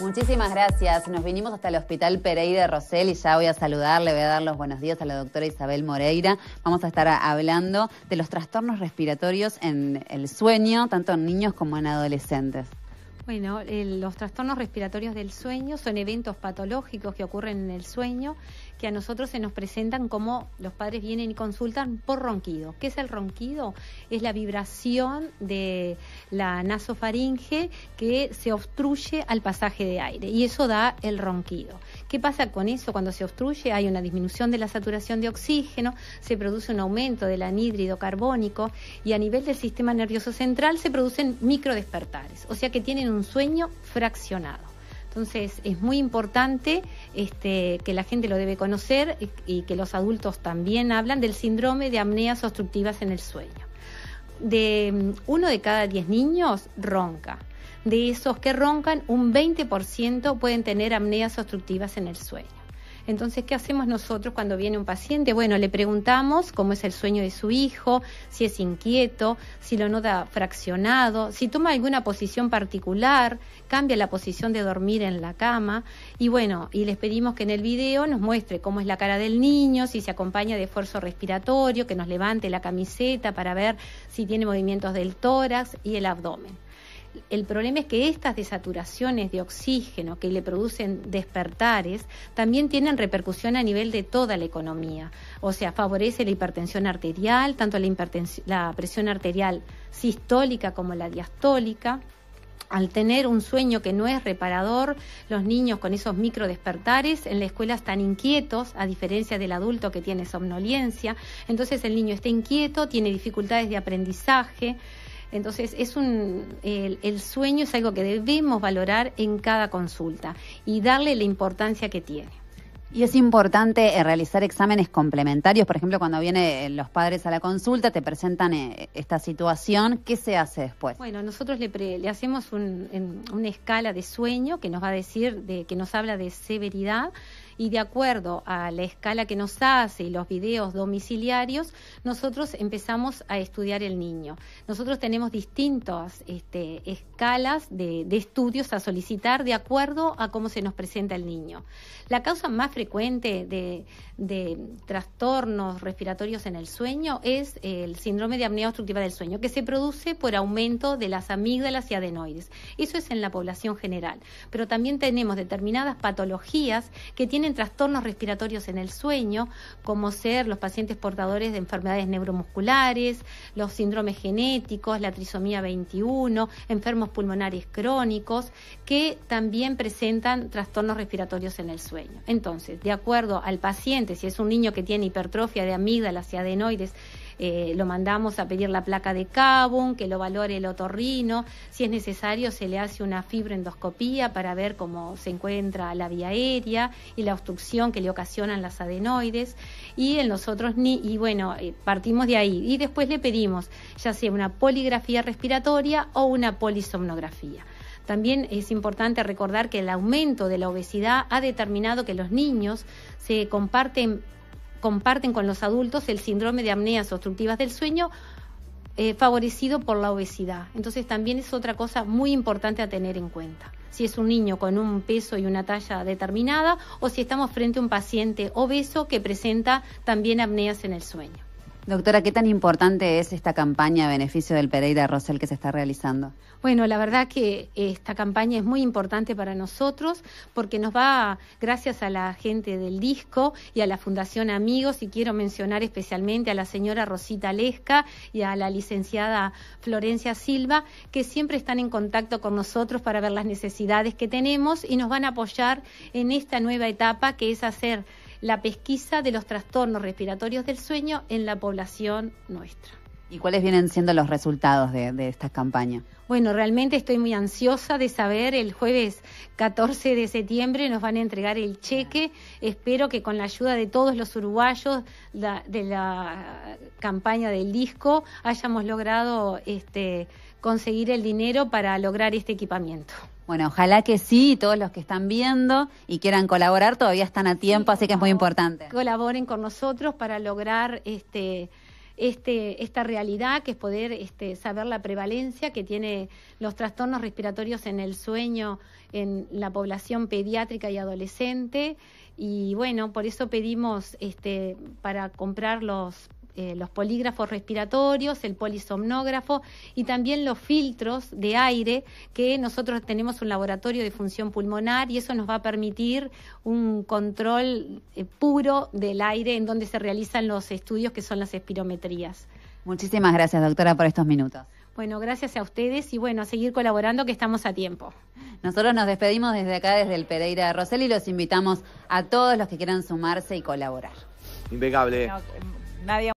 Muchísimas gracias. Nos vinimos hasta el Hospital Pereira Rosel y ya voy a saludarle, voy a dar los buenos días a la doctora Isabel Moreira. Vamos a estar hablando de los trastornos respiratorios en el sueño, tanto en niños como en adolescentes. Bueno, los trastornos respiratorios del sueño son eventos patológicos que ocurren en el sueño que a nosotros se nos presentan como los padres vienen y consultan por ronquido. ¿Qué es el ronquido? Es la vibración de la nasofaringe que se obstruye al pasaje de aire y eso da el ronquido. ¿Qué pasa con eso? Cuando se obstruye hay una disminución de la saturación de oxígeno, se produce un aumento del anhídrido carbónico y a nivel del sistema nervioso central se producen microdespertares, o sea que tienen un sueño fraccionado. Entonces es muy importante este, que la gente lo debe conocer y, que los adultos también hablan del síndrome de amneas obstructivas en el sueño. De mm, uno de cada diez niños ronca. De esos que roncan, un 20% pueden tener apneas obstructivas en el sueño. Entonces, ¿qué hacemos nosotros cuando viene un paciente? Bueno, le preguntamos cómo es el sueño de su hijo, si es inquieto, si lo nota fraccionado, si toma alguna posición particular, cambia la posición de dormir en la cama. Y bueno, y les pedimos que en el video nos muestre cómo es la cara del niño, si se acompaña de esfuerzo respiratorio, que nos levante la camiseta para ver si tiene movimientos del tórax y el abdomen. El problema es que estas desaturaciones de oxígeno que le producen despertares también tienen repercusión a nivel de toda la economía. O sea, favorece la hipertensión arterial, tanto la, presión arterial sistólica como la diastólica al tener un sueño que no es reparador, los niños con esos micro despertares en la escuela están inquietos, a diferencia del adulto que tiene somnolencia. Entonces el niño está inquieto, tiene dificultades de aprendizaje, entonces, es un, el, sueño es algo que debemos valorar en cada consulta y darle la importancia que tiene. Y es importante eh, realizar exámenes complementarios, por ejemplo, cuando vienen eh, los padres a la consulta, te presentan eh, esta situación, ¿qué se hace después? Bueno, nosotros le, hacemos una escala de sueño que nos va a decir, que nos habla de severidad, y de acuerdo a la escala que nos hace y los videos domiciliarios, nosotros empezamos a estudiar el niño. Nosotros tenemos distintas este, escalas de, estudios a solicitar de acuerdo a cómo se nos presenta el niño. La causa más frecuente de, de trastornos respiratorios en el sueño es el síndrome de apnea obstructiva del sueño, que se produce por aumento de las amígdalas y adenoides. Eso es en la población general. Pero también tenemos determinadas patologías que tienen trastornos respiratorios en el sueño, como ser los pacientes portadores de enfermedades neuromusculares, los síndromes genéticos, la trisomía 21, enfermos pulmonares crónicos, que también presentan trastornos respiratorios en el sueño. Entonces, de acuerdo al paciente, si es un niño que tiene hipertrofia de amígdalas y adenoides, eh, lo mandamos a pedir la placa de Cabum, que lo valore el otorrino, si es necesario se le hace una fibroendoscopía para ver cómo se encuentra la vía aérea y la obstrucción que le ocasionan las adenoides y en nosotros ni y bueno, eh, partimos de ahí y después le pedimos ya sea una poligrafía respiratoria o una polisomnografía. También es importante recordar que el aumento de la obesidad ha determinado que los niños se comparten comparten con los adultos el síndrome de apneas obstructivas del sueño eh, favorecido por la obesidad. Entonces también es otra cosa muy importante a tener en cuenta. Si es un niño con un peso y una talla determinada o si estamos frente a un paciente obeso que presenta también apneas en el sueño. Doctora, ¿qué tan importante es esta campaña a beneficio del Pereira Rosel que se está realizando? Bueno, la verdad que esta campaña es muy importante para nosotros porque nos va, gracias a la gente del disco y a la Fundación Amigos, y quiero mencionar especialmente a la señora Rosita Lesca y a la licenciada Florencia Silva, que siempre están en contacto con nosotros para ver las necesidades que tenemos y nos van a apoyar en esta nueva etapa que es hacer la pesquisa de los trastornos respiratorios del sueño en la población nuestra. ¿Y cuáles vienen siendo los resultados de, esta campaña? Bueno, realmente estoy muy ansiosa de saber. El jueves 14 de septiembre nos van a entregar el cheque. Espero que con la ayuda de todos los uruguayos de la campaña del disco hayamos logrado este, conseguir el dinero para lograr este equipamiento. Bueno, ojalá que sí, todos los que están viendo y quieran colaborar todavía están a tiempo, así que es muy importante. Colaboren con nosotros para lograr este, este, esta realidad, que es poder este, saber la prevalencia que tiene los trastornos respiratorios en el sueño en la población pediátrica y adolescente. Y bueno, por eso pedimos este, para comprar los eh, los polígrafos respiratorios, el polisomnógrafo y también los filtros de aire que nosotros tenemos un laboratorio de función pulmonar y eso nos va a permitir un control eh, puro del aire en donde se realizan los estudios que son las espirometrías. Muchísimas gracias, doctora, por estos minutos. Bueno, gracias a ustedes y bueno, a seguir colaborando que estamos a tiempo. Nosotros nos despedimos desde acá, desde el Pereira de Rosel y los invitamos a todos los que quieran sumarse y colaborar. Impecable. nadie